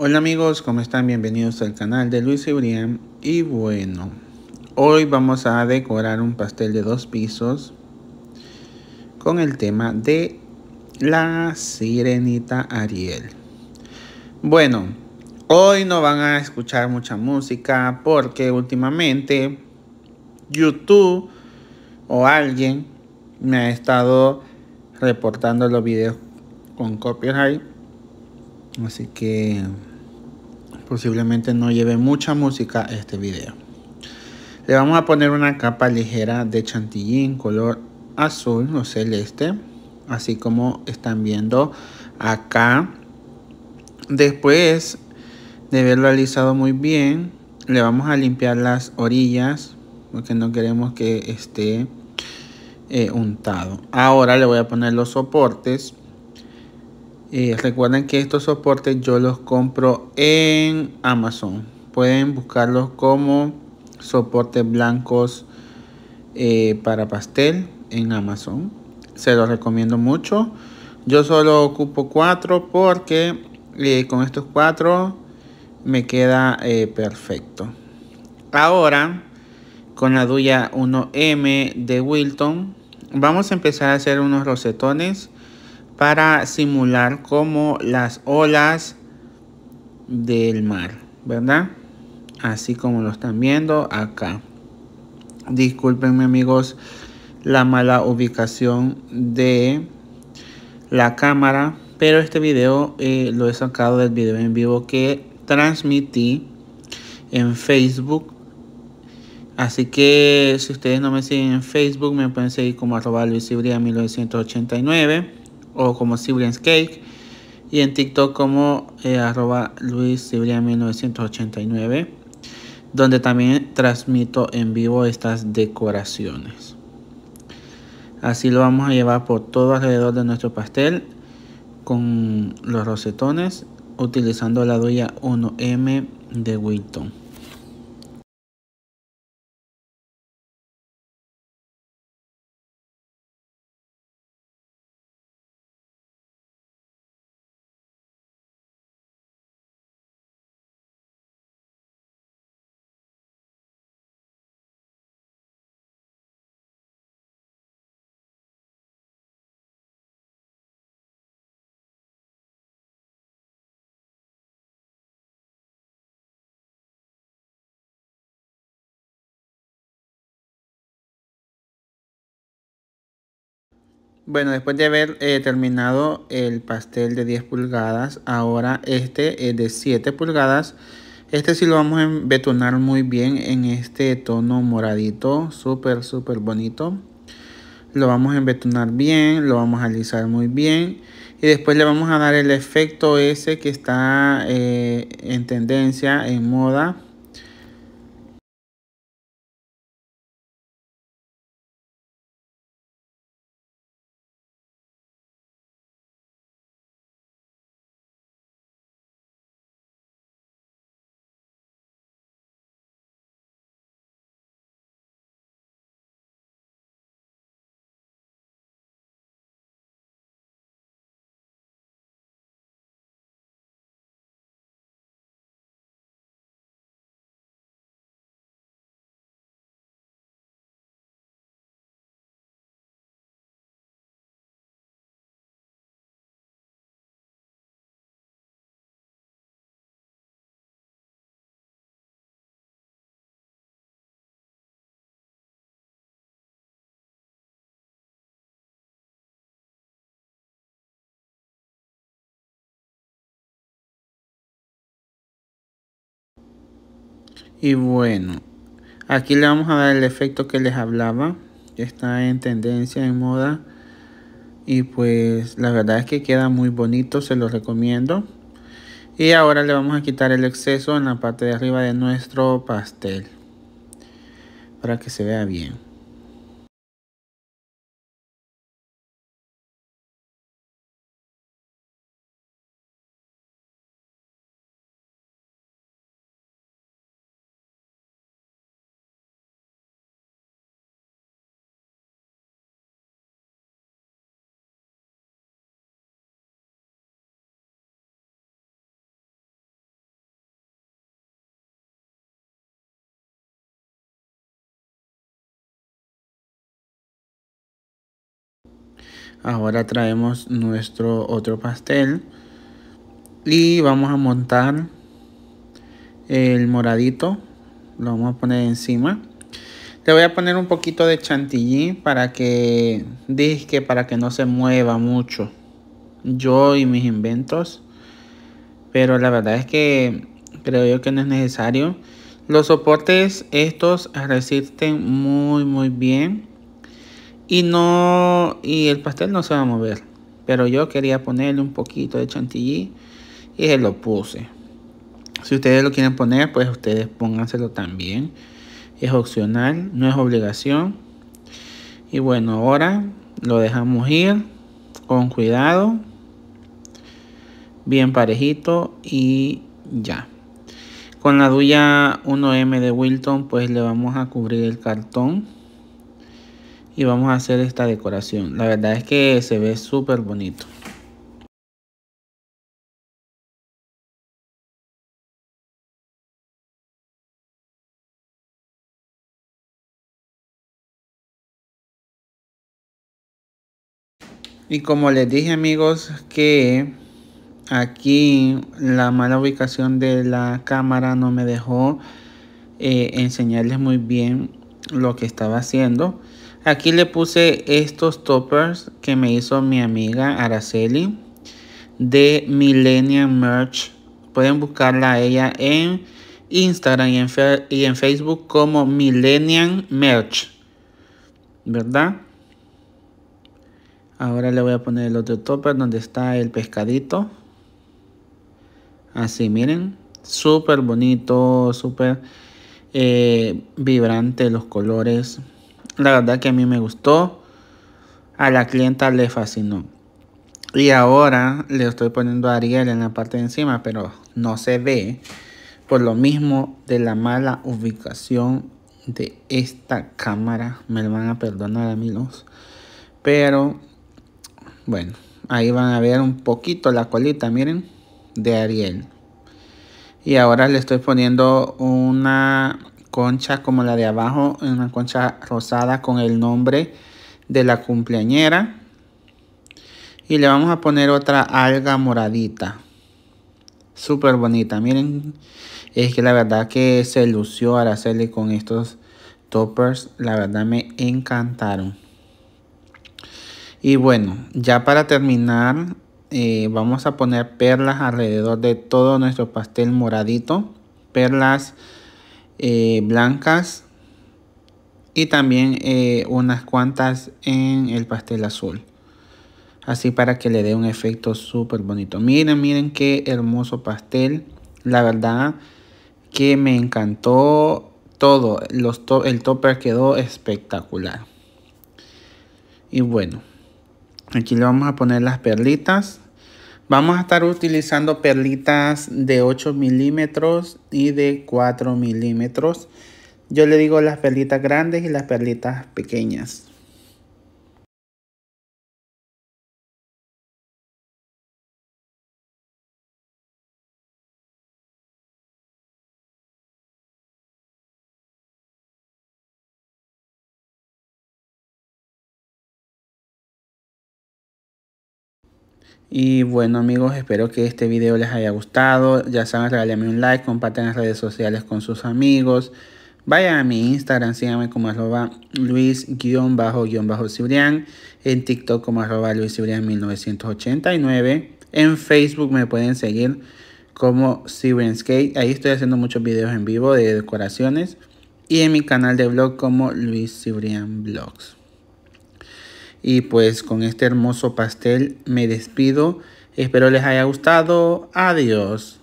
Hola amigos, ¿cómo están? Bienvenidos al canal de Luis y Y bueno, hoy vamos a decorar un pastel de dos pisos con el tema de la sirenita Ariel. Bueno, hoy no van a escuchar mucha música porque últimamente YouTube o alguien me ha estado reportando los videos con copyright Así que posiblemente no lleve mucha música este video. Le vamos a poner una capa ligera de chantilly en color azul o celeste. Así como están viendo acá. Después de haberlo alisado muy bien, le vamos a limpiar las orillas porque no queremos que esté eh, untado. Ahora le voy a poner los soportes eh, recuerden que estos soportes yo los compro en Amazon. Pueden buscarlos como soportes blancos eh, para pastel en Amazon. Se los recomiendo mucho. Yo solo ocupo cuatro porque eh, con estos cuatro me queda perfecto. Ahora, con la Duya 1M de Wilton, vamos a empezar a hacer unos rosetones para simular como las olas del mar, ¿verdad? Así como lo están viendo acá. Discúlpenme amigos la mala ubicación de la cámara, pero este video eh, lo he sacado del video en vivo que transmití en Facebook. Así que si ustedes no me siguen en Facebook, me pueden seguir como arroba luisibria1989 o como Sibrian's Cake y en TikTok como eh, arroba Luis 1989 donde también transmito en vivo estas decoraciones. Así lo vamos a llevar por todo alrededor de nuestro pastel con los rosetones utilizando la duya 1M de Wilton Bueno, después de haber eh, terminado el pastel de 10 pulgadas, ahora este es eh, de 7 pulgadas. Este sí lo vamos a betonar muy bien en este tono moradito, súper, súper bonito. Lo vamos a embetonar bien, lo vamos a alisar muy bien. Y después le vamos a dar el efecto ese que está eh, en tendencia, en moda. Y bueno, aquí le vamos a dar el efecto que les hablaba, está en tendencia, en moda. Y pues la verdad es que queda muy bonito, se lo recomiendo. Y ahora le vamos a quitar el exceso en la parte de arriba de nuestro pastel para que se vea bien. ahora traemos nuestro otro pastel y vamos a montar el moradito lo vamos a poner encima le voy a poner un poquito de chantilly para que disque para que no se mueva mucho yo y mis inventos pero la verdad es que creo yo que no es necesario los soportes estos resisten muy muy bien y no y el pastel no se va a mover pero yo quería ponerle un poquito de chantilly y se lo puse si ustedes lo quieren poner pues ustedes pónganselo también es opcional no es obligación y bueno ahora lo dejamos ir con cuidado bien parejito y ya con la duya 1M de Wilton pues le vamos a cubrir el cartón y vamos a hacer esta decoración. La verdad es que se ve súper bonito. Y como les dije amigos que aquí la mala ubicación de la cámara no me dejó eh, enseñarles muy bien lo que estaba haciendo. Aquí le puse estos toppers que me hizo mi amiga Araceli de Millennium Merch. Pueden buscarla a ella en Instagram y en, Facebook como Millennium Merch. ¿Verdad? Ahora le voy a poner el otro topper donde está el pescadito. Así, miren. Súper bonito, súper eh, vibrante los colores. La verdad que a mí me gustó. A la clienta le fascinó. Y ahora le estoy poniendo a Ariel en la parte de encima, pero no se ve. Por lo mismo de la mala ubicación de esta cámara. Me lo van a perdonar amigos. Pero bueno, ahí van a ver un poquito la colita, miren, de Ariel. Y ahora le estoy poniendo una concha como la de abajo, una concha rosada con el nombre de la cumpleañera. Y le vamos a poner otra alga moradita. Súper bonita, miren. Es que la verdad que se lució al hacerle con estos toppers. La verdad me encantaron. Y bueno, ya para terminar, eh, vamos a poner perlas alrededor de todo nuestro pastel moradito. Perlas eh, blancas y también eh, unas cuantas en el pastel azul. Así para que le dé un efecto súper bonito. Miren, miren qué hermoso pastel. La verdad que me encantó todo. Los el topper quedó espectacular. Y bueno, aquí le vamos a poner las perlitas. Vamos a estar utilizando perlitas de 8 milímetros y de 4 milímetros. Yo le digo las perlitas grandes y las perlitas pequeñas. Y bueno amigos, espero que este video les haya gustado. Ya saben, regálame un like, compartan las redes sociales con sus amigos. Vayan a mi Instagram, síganme como arroba luis-cibrián. En TikTok como arroba luiscibrián1989. En Facebook me pueden seguir como Cibrian Skate. Ahí estoy haciendo muchos videos en vivo de decoraciones. Y en mi canal de blog como Luis Blogs. Y pues con este hermoso pastel me despido. Espero les haya gustado. Adiós.